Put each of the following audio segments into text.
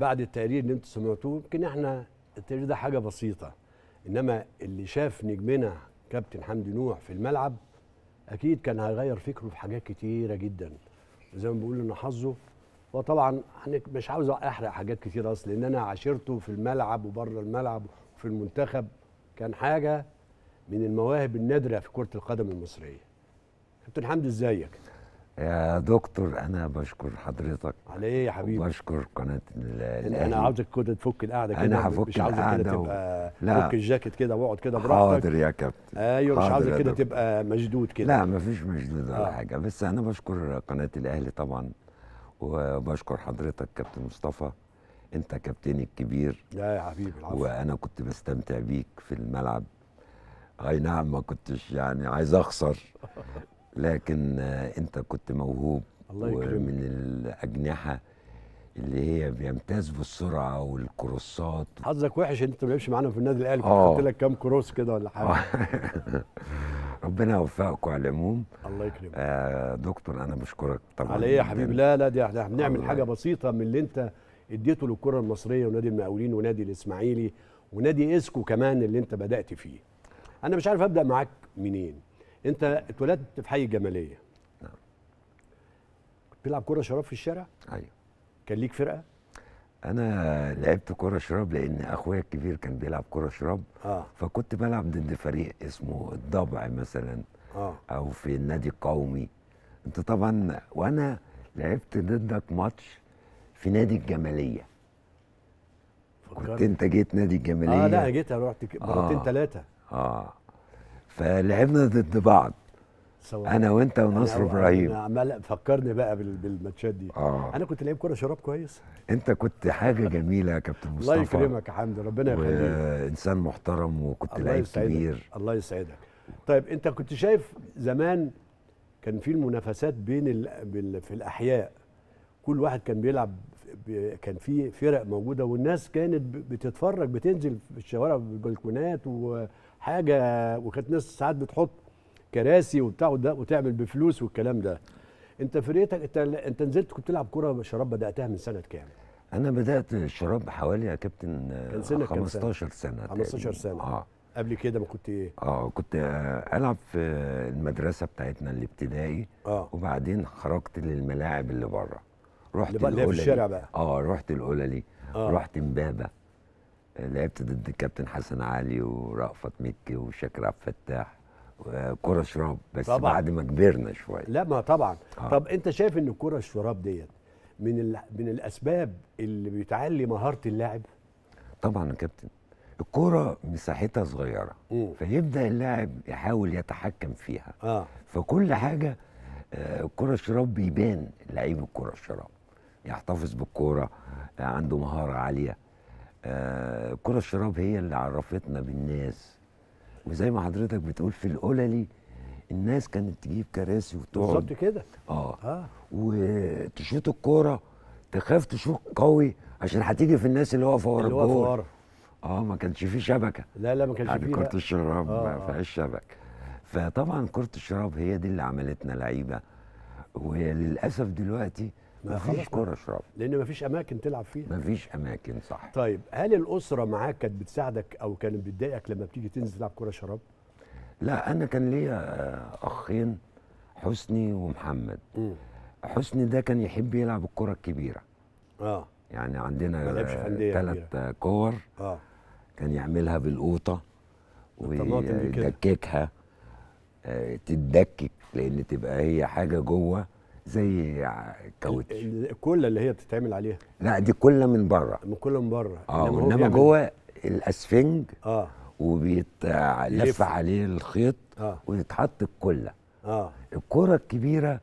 بعد التقرير اللي انتم سمعتوه يمكن احنا التقرير ده حاجه بسيطه انما اللي شاف نجمنا كابتن حمدي نوح في الملعب اكيد كان هيغير فكره في حاجات كتيره جدا زي ما بيقولوا ان حظه وطبعا مش عاوز احرق حاجات كتير اصلا لان انا عاشرته في الملعب وبره الملعب وفي المنتخب كان حاجه من المواهب النادره في كره القدم المصريه كابتن حمدي ازيك يا دكتور انا بشكر حضرتك على ايه يا حبيبي بشكر قناه الاهلي انا عاوزك كده تفك القعده كده انا هفك مش عاوزك كده تبقى لا. فك الجاكيت كده واقعد كده براحتك حاضر يا كابتن ايوه مش عاوزك كده تبقى مشدود كده لا مفيش مشدود ولا آه. حاجه بس انا بشكر قناه الاهلي طبعا وبشكر حضرتك كابتن مصطفى انت كابتني الكبير لا يا حبيبي العفو وانا كنت بستمتع بيك في الملعب اي نعم ما كنتش يعني عايز اخسر لكن آه، انت كنت موهوب الله يكرمك ومن الاجنحه اللي هي بيمتاز بالسرعه والكروسات حظك وحش انت ما لعبش معانا في النادي الاهلي كنت آه. خدت لك كام كروس كده ولا حاجه ربنا يوفقكم على العموم الله يكرمك آه دكتور انا بشكرك طبعا على ايه يا حبيبي لا لا دي احنا بنعمل حاجه بسيطه من اللي انت اديته للكره المصريه ونادي المقاولين ونادي الاسماعيلي ونادي اسكو كمان اللي انت بدات فيه انا مش عارف ابدا معاك منين انت اتولدت في حي الجماليه نعم كنت بتلعب كره شراب في الشارع ايوه كان ليك فرقه انا لعبت كره شراب لان اخويا الكبير كان بيلعب كره شراب آه. فكنت بلعب ضد فريق اسمه الضبع مثلا آه. او في النادي القومي انت طبعا وانا لعبت ضدك ماتش في نادي الجماليه فكرت. كنت انت جيت نادي الجماليه اه لا جيت رحت مرتين ثلاثه اه, آه. فلعبنا ضد بعض سواء انا وانت ونصر ابراهيم عمال فكرني بقى بالماتشات دي آه. انا كنت لعيب كره شراب كويس انت كنت حاجه جميله يا كابتن مصطفى الله يكرمك يا حمدي ربنا يخليك انسان محترم وكنت لعيب كبير الله يسعدك طيب انت كنت شايف زمان كان في المنافسات بين في الاحياء كل واحد كان بيلعب كان في فرق موجوده والناس كانت بتتفرج بتنزل في الشوارع بالبلكونات وحاجه وكانت ناس ساعات بتحط كراسي وبتاع وتعمل بفلوس والكلام ده انت فرقتك انت انت نزلت كنت تلعب كوره شراب بداتها من سنه كام؟ انا بدات الشراب حوالي يا كابتن كان سنة 15 سنه 15 سنه اه قبل كده ما كنت ايه؟ اه كنت العب في المدرسه بتاعتنا الابتدائي اه وبعدين خرجت للملاعب اللي بره رحت اللي في الشارع بقى اه رحت القللي آه. رحت امبابه لعبت ضد الكابتن حسن علي ورأفت مكي وشاكر عبد الفتاح وكره شراب بس طبعًا. بعد ما كبرنا شويه لا ما طبعا آه. طب انت شايف ان الكره الشراب ديت من ال... من الاسباب اللي بتعلي مهاره اللاعب طبعا يا كابتن الكرة مساحتها صغيرة مم. فيبدأ اللاعب يحاول يتحكم فيها آه. فكل حاجة الكرة آه، الشراب بيبان لعيب الكرة الشراب يحتفظ بالكوره عنده مهاره عاليه آه، كرة الشراب هي اللي عرفتنا بالناس وزي ما حضرتك بتقول في القللي الناس كانت تجيب كراسي وتقعد بالظبط كده اه, آه. وتشوط الكوره تخاف تشوط قوي عشان هتيجي في الناس اللي واقفه ورا اللي واقفه ورا اه ما كانش فيه شبكه لا لا ما كانش يعني كره الشراب آه. ما آه. فيهاش شبكه فطبعا كره الشراب هي دي اللي عملتنا لعيبه وللاسف دلوقتي ما فيش كوره اشرب لان ما فيش اماكن تلعب فيها ما فيش اماكن صح طيب هل الاسره معاك كانت بتساعدك او كانت بتضايقك لما بتيجي تنزل تلعب كوره شراب لا انا كان ليا آه، اخين حسني ومحمد م. حسني ده كان يحب يلعب الكره الكبيره اه يعني عندنا ثلاث كور اه كان يعملها بالقوطه ويدككها آه، تدكك لان تبقى هي حاجه جوه زي الكاوتش الكله اللي هي بتتعمل عليها لا دي كله من بره من كله من بره اه انما, إنما جوه الاسفنج اه وبيتلف عليه الخيط آه. ويتحط الكله اه الكره الكبيره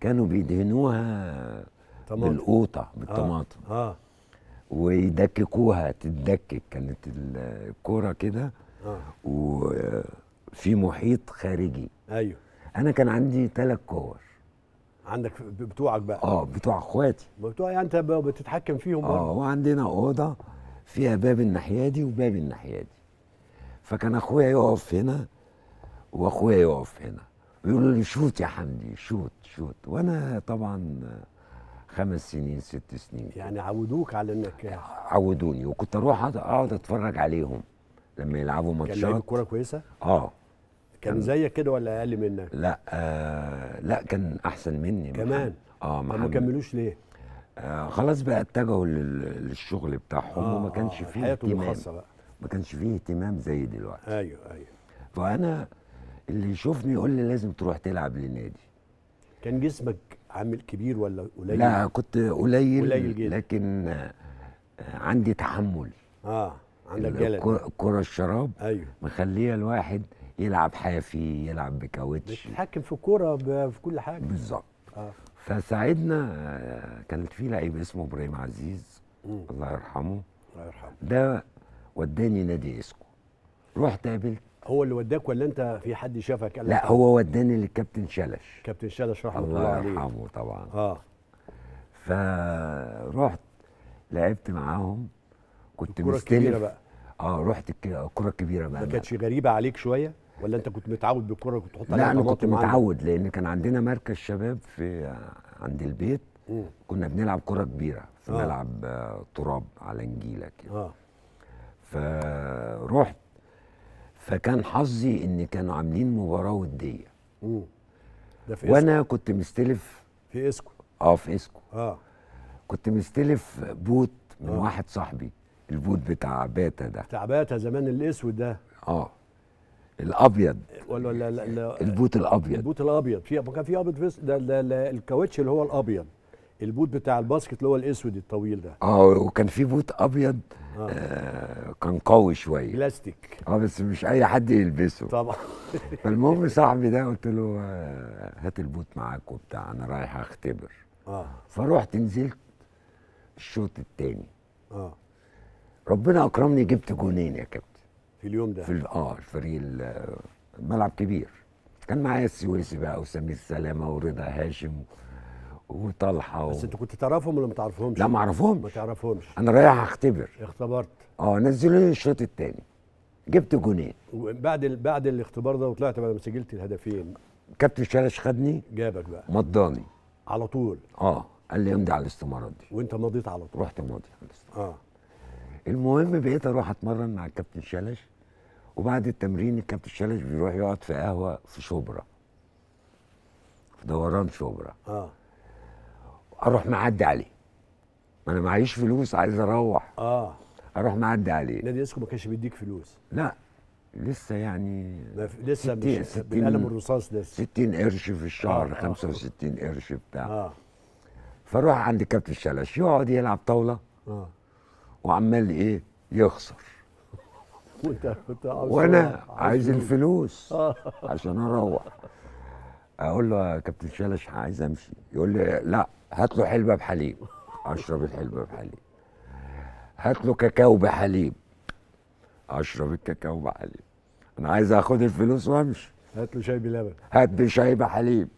كانوا بيدهنوها طماطم. بالقوطه آه. بالطماطم آه. آه. ويدككوها تتدكك كانت الكوره كده آه. وفي محيط خارجي ايوه انا كان عندي ثلاث كور عندك بتوعك بقى اه بتوع اخواتي بتوع يعني انت بتتحكم فيهم اه وعندنا اوضه فيها باب الناحيه دي وباب الناحيه دي فكان اخويا يقف هنا واخويا يقف هنا ويقول لي شوت يا حمدي شوت شوت وانا طبعا خمس سنين ست سنين يعني عودوك على انك عودوني وكنت اروح اقعد اتفرج عليهم لما يلعبوا ماتشات كان الكوره كويسه؟ اه كان زيك كده ولا اقل منك لا آه لا كان احسن مني كمان اه ما كملوش ليه آه خلاص بقى اتجهوا للشغل بتاعهم آه وما آه، كانش فيه آه اهتمام بقى. ما كانش فيه اهتمام زي دلوقتي ايوه ايوه فانا اللي يشوفني يقول لي لازم تروح تلعب لنادي كان جسمك عامل كبير ولا قليل لا كنت قليل, قليل جدا. لكن آه، عندي تحمل اه عندك جلد الكره الشراب ايوه مخليه الواحد يلعب حافي يلعب بكاوتش بيتحكم في الكوره في كل حاجه بالظبط آه. فساعدنا آه، كانت في لعيب اسمه ابراهيم عزيز مم. الله يرحمه الله يرحمه ده وداني نادي اسكو رحت قابلت هو اللي وداك ولا انت في حد شافك قال لا هو وداني للكابتن شلش كابتن شلش رحمه الله, الله عليه الله يرحمه طبعا اه فرحت لعبت معاهم كنت مستلف بقى اه رحت الكره الكبيره بقى ما كانتش غريبه عليك شويه ولا انت كنت متعود بالكره كنت تحط عليها لا انا كنت متعود لان كان عندنا مركز شباب في عند البيت مم. كنا بنلعب كره كبيره في آه. ملعب آه، تراب على نجيله كده آه. فروحت فكان حظي ان كانوا عاملين مباراه وديه ده في وانا إسكو. كنت مستلف في اسكو اه في اسكو اه كنت مستلف بوت من آه. واحد صاحبي البوت بتاع باتا ده بتاع باتا زمان الاسود ده اه الابيض ولا لا لا البوت الابيض البوت الابيض في كان في ابيض فيس ده لا لا الكاوتش اللي هو الابيض البوت بتاع الباسكت اللي هو الاسود الطويل ده اه وكان في بوت ابيض آه. آه كان قوي شويه بلاستيك اه بس مش اي حد يلبسه طبعا فالمهم صاحبي ده قلت له آه، هات البوت معاك وبتاع انا رايح اختبر اه فروحت نزلت الشوط الثاني اه ربنا اكرمني جبت جونين يا كابتن في اليوم ده في اه الفريق الملعب كبير كان معايا السويسي بقى وسامي السلامه ورضا هاشم وطلحه و... بس انت كنت تعرفهم ولا ما تعرفهمش؟ لا ما اعرفهمش ما تعرفهمش انا رايح اختبر اختبرت اه نزلوا لي الشوط الثاني جبت جونين بعد ال... بعد الاختبار ده وطلعت بعد ما سجلت الهدفين كابتن شلش خدني جابك بقى مضاني على طول اه قال لي امضي على الاستمارات دي وانت مضيت على طول رحت مضي على الاستمارات اه المهم بقيت اروح اتمرن مع الكابتن شلش وبعد التمرين الكابتن شلش بيروح يقعد في قهوه في شبرا في دوران شبرا اه اروح معدي عليه ما انا معيش فلوس عايز اروح اه اروح معدي عليه نادي اسكو ما كانش بيديك فلوس لا لسه يعني لسه ستين مش ستين بالقلم الرصاص لسه 60 قرش في الشهر آه 65 آه، آه. قرش بتاع آه. فاروح عند كابتن شلش يقعد يلعب طاوله آه. وعمال ايه يخسر وانا عايز الفلوس عشان اروح اقول له يا كابتن شلش عايز امشي يقول لي لا هات له حلبه بحليب اشرب الحلبه بحليب هات له كاكاو بحليب اشرب الكاكاو بحليب انا عايز اخد الفلوس وامشي هات له شاي بلبن هات لي شاي بحليب